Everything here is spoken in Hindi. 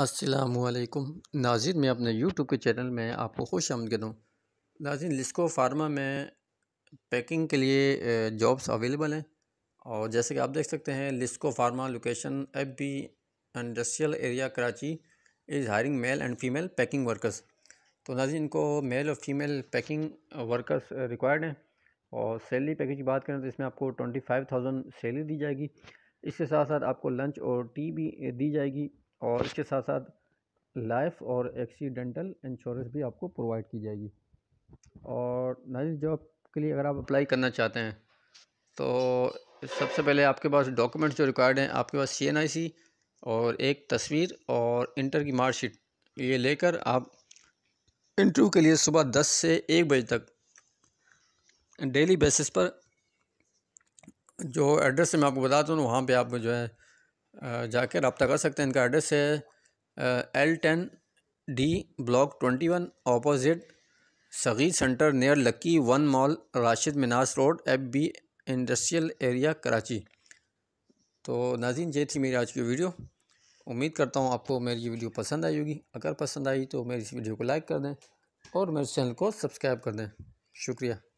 असलकुम नाजिर मैं अपने यूट्यूब के चैनल में आपको खुश आमद हूँ नाजिर लिस्को फार्मा में पैकिंग के लिए जॉब्स अवेलेबल हैं और जैसे कि आप देख सकते हैं Lisko pharma location F B industrial area Karachi is hiring male and female packing workers तो नाजिर इनको मेल और फीमेल पैकिंग वर्कर्स रिक्वायर्ड हैं और सैलरी पैकेज की बात करें तो इसमें आपको ट्वेंटी फाइव थाउजेंड सैलरी दी जाएगी इसके साथ साथ आपको लंच और टी भी दी जाएगी और इसके साथ साथ लाइफ और एक्सीडेंटल इंश्योरेंस भी आपको प्रोवाइड की जाएगी और नई जॉब के लिए अगर आप अप्लाई करना चाहते हैं तो सबसे पहले आपके पास डॉक्यूमेंट्स जो रिक्वायर्ड हैं आपके पास सी और एक तस्वीर और इंटर की मार्कशीट ये लेकर आप इंटरव्यू के लिए सुबह दस से एक बजे तक डेली बेसिस पर जो एड्रेस मैं आपको बताता हूँ वहाँ पर आप जो है जाके रब्ता कर सकते हैं इनका एड्रेस है L ten D block twenty one opposite Sagheer center near Lucky One mall Rashid Minhas road F B industrial area Karachi तो नाजीन ये थी मेरी आज की वीडियो उम्मीद करता हूँ आपको मेरी ये वीडियो पसंद आई होगी अगर पसंद आई तो मेरी इस वीडियो को लाइक कर दें और मेरे चैनल को सब्सक्राइब कर दें शुक्रिया